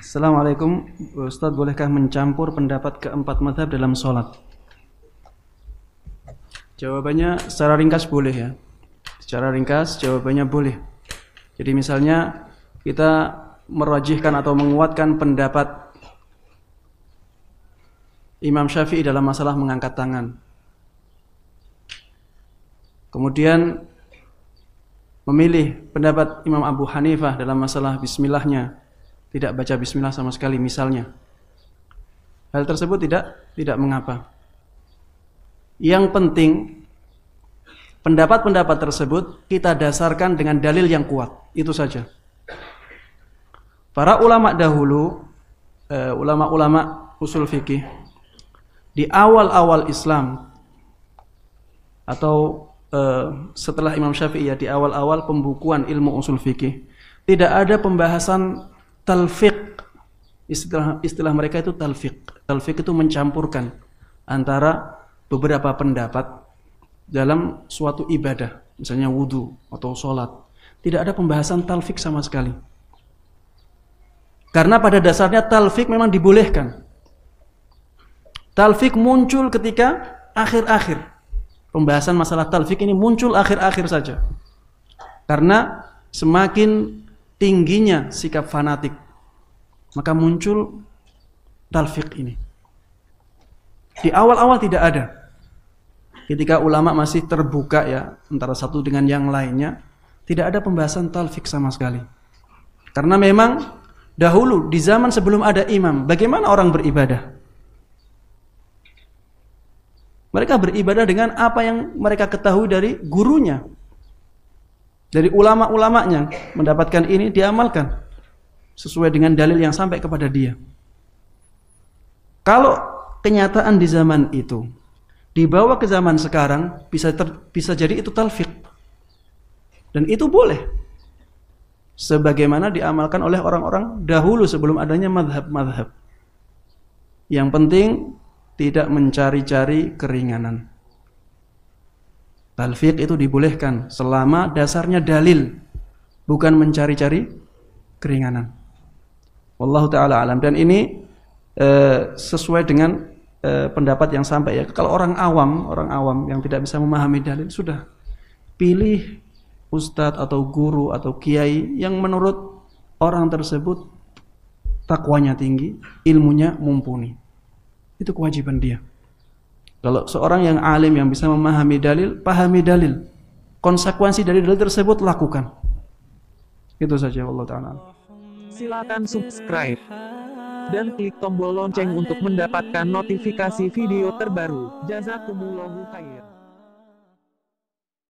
Assalamualaikum Ustadz bolehkah mencampur pendapat keempat madhab dalam sholat Jawabannya secara ringkas boleh ya Secara ringkas jawabannya boleh Jadi misalnya kita merajihkan atau menguatkan pendapat Imam Syafi'i dalam masalah mengangkat tangan Kemudian memilih pendapat Imam Abu Hanifah dalam masalah bismillahnya tidak baca bismillah sama sekali misalnya. Hal tersebut tidak tidak mengapa. Yang penting pendapat-pendapat tersebut kita dasarkan dengan dalil yang kuat, itu saja. Para ulama dahulu, eh, ulama-ulama uh, usul fikih di awal-awal Islam atau uh, setelah Imam Syafi'i ya di awal-awal pembukuan ilmu usul fikih, tidak ada pembahasan talfiq istilah istilah mereka itu talfiq talfiq itu mencampurkan antara beberapa pendapat dalam suatu ibadah misalnya wudhu atau sholat tidak ada pembahasan talfiq sama sekali karena pada dasarnya talfiq memang dibolehkan talfiq muncul ketika akhir-akhir pembahasan masalah talfiq ini muncul akhir-akhir saja karena semakin tingginya sikap fanatik maka muncul talfik ini di awal-awal tidak ada ketika ulama masih terbuka ya antara satu dengan yang lainnya tidak ada pembahasan talfik sama sekali karena memang dahulu di zaman sebelum ada imam bagaimana orang beribadah mereka beribadah dengan apa yang mereka ketahui dari gurunya dari ulama-ulamanya mendapatkan ini diamalkan sesuai dengan dalil yang sampai kepada dia. Kalau kenyataan di zaman itu dibawa ke zaman sekarang bisa ter, bisa jadi itu talfik. Dan itu boleh. Sebagaimana diamalkan oleh orang-orang dahulu sebelum adanya madhab-madhab. Yang penting tidak mencari-cari keringanan. Talfiq itu dibolehkan selama dasarnya dalil, bukan mencari-cari keringanan. Wallahu taala alam dan ini e, sesuai dengan e, pendapat yang sampai ya. Kalau orang awam, orang awam yang tidak bisa memahami dalil sudah pilih ustadz atau guru atau kiai yang menurut orang tersebut takwanya tinggi, ilmunya mumpuni. Itu kewajiban dia. Kalau seorang yang alim yang bisa memahami dalil, pahami dalil. Konsekuensi dari dalil tersebut lakukan. Itu saja Allah taala. Silakan subscribe dan klik tombol lonceng untuk mendapatkan notifikasi video terbaru. Jazakumullahu khair.